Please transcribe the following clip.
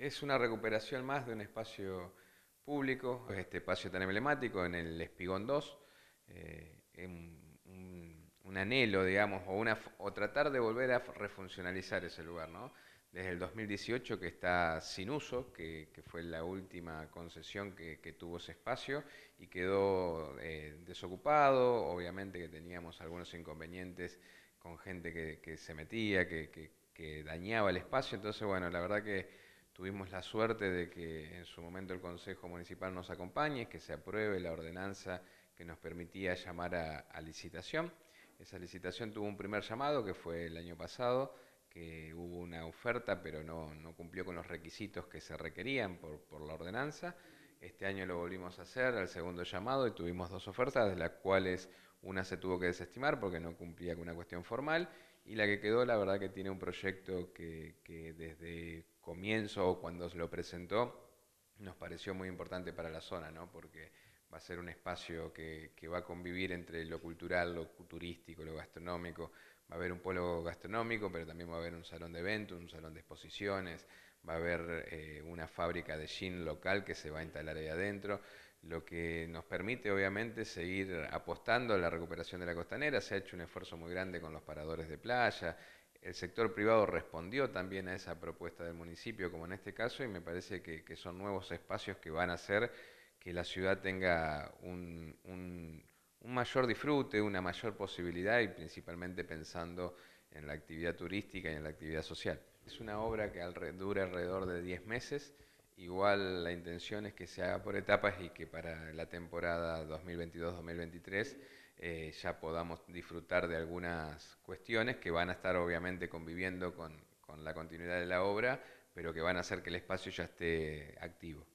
es una recuperación más de un espacio público, este espacio tan emblemático en el Espigón 2, eh, un, anhelo, digamos, o, tratar de volver a refuncionalizar ese lugar, ¿no? Desde el 2018 que está sin uso, que, fue la última concesión que, tuvo ese espacio y quedó eh, desocupado, obviamente que teníamos algunos inconvenientes con gente que se metía, que, dañaba el espacio, entonces bueno, la verdad que Tuvimos la suerte de que en su momento el Consejo Municipal nos acompañe, que se apruebe la ordenanza que nos permitía llamar a, licitación. Esa licitación tuvo un primer llamado, que fue el año pasado, que hubo una oferta, pero no, cumplió con los requisitos que se requerían por, la ordenanza. Este año lo volvimos a hacer, al segundo llamado, y tuvimos dos ofertas, de las cuales una se tuvo que desestimar porque no cumplía con una cuestión formal, y la que quedó, la verdad que tiene un proyecto que, que desde comienzo o cuando se lo presentó, nos pareció muy importante para la zona, ¿no? porque va a ser un espacio que, va a convivir entre lo cultural, lo turístico, lo gastronómico. Va a haber un polo gastronómico, pero también va a haber un salón de eventos, un salón de exposiciones, va a haber eh, una fábrica de gin local que se va a instalar ahí adentro, lo que nos permite obviamente seguir apostando a la recuperación de la costanera. Se ha hecho un esfuerzo muy grande con los paradores de playa, el sector privado respondió también a esa propuesta del municipio, como en este caso, y me parece que, son nuevos espacios que van a hacer que la ciudad tenga un, un mayor disfrute, una mayor posibilidad y principalmente pensando en la actividad turística y en la actividad social. Es una obra que dura alrededor de 10 meses. Igual la intención es que se haga por etapas y que para la temporada 2022-2023 eh, ya podamos disfrutar de algunas cuestiones que van a estar obviamente conviviendo con la continuidad de la obra, pero que van a hacer que el espacio ya esté activo.